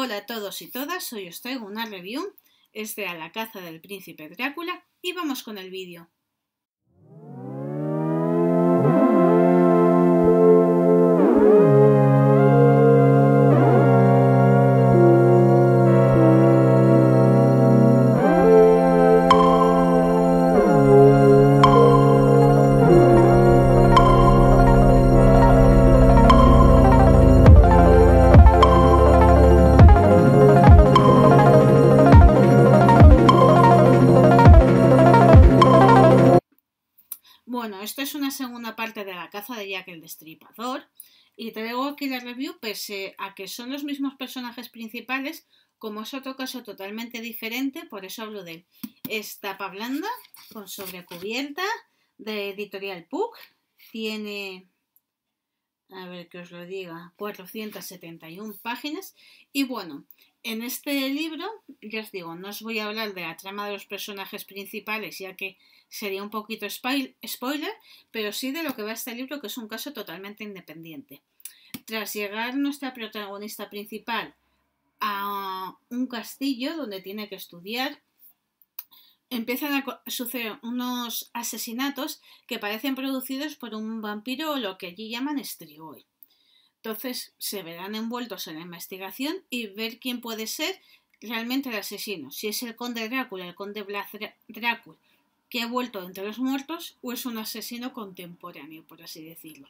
Hola a todos y todas, hoy os traigo una review, es de A la caza del príncipe Drácula y vamos con el vídeo. es una segunda parte de la caza de Jack el Destripador y traigo aquí la review pese a que son los mismos personajes principales, como es otro caso totalmente diferente, por eso hablo de esta Es blanda con sobrecubierta de Editorial Puck, tiene a ver que os lo diga, 471 páginas. Y bueno, en este libro, ya os digo, no os voy a hablar de la trama de los personajes principales, ya que sería un poquito spoiler, pero sí de lo que va este libro, que es un caso totalmente independiente. Tras llegar nuestra protagonista principal a un castillo donde tiene que estudiar empiezan a suceder unos asesinatos que parecen producidos por un vampiro o lo que allí llaman estrigoy. Entonces se verán envueltos en la investigación y ver quién puede ser realmente el asesino, si es el conde Drácula, el conde Blas Drácula, que ha vuelto entre los muertos o es un asesino contemporáneo, por así decirlo.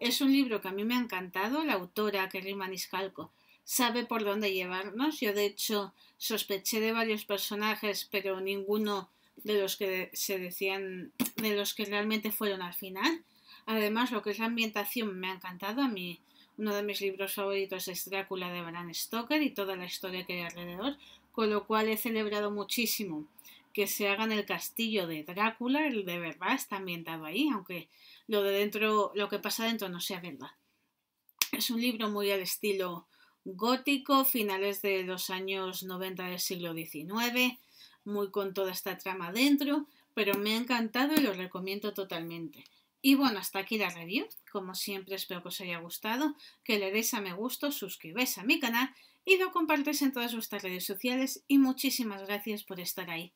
Es un libro que a mí me ha encantado, la autora Kerry Maniscalco sabe por dónde llevarnos. Yo, de hecho, sospeché de varios personajes, pero ninguno de los que se decían, de los que realmente fueron al final. Además, lo que es la ambientación me ha encantado. A mí, uno de mis libros favoritos es Drácula de Bram Stoker y toda la historia que hay alrededor, con lo cual he celebrado muchísimo que se haga en el castillo de Drácula, el de verdad está ambientado ahí, aunque lo de dentro, lo que pasa dentro no sea verdad. Es un libro muy al estilo gótico, finales de los años 90 del siglo XIX, muy con toda esta trama dentro, pero me ha encantado y lo recomiendo totalmente. Y bueno, hasta aquí la review. Como siempre, espero que os haya gustado, que le deis a me gusto, suscribáis a mi canal y lo compartáis en todas vuestras redes sociales y muchísimas gracias por estar ahí.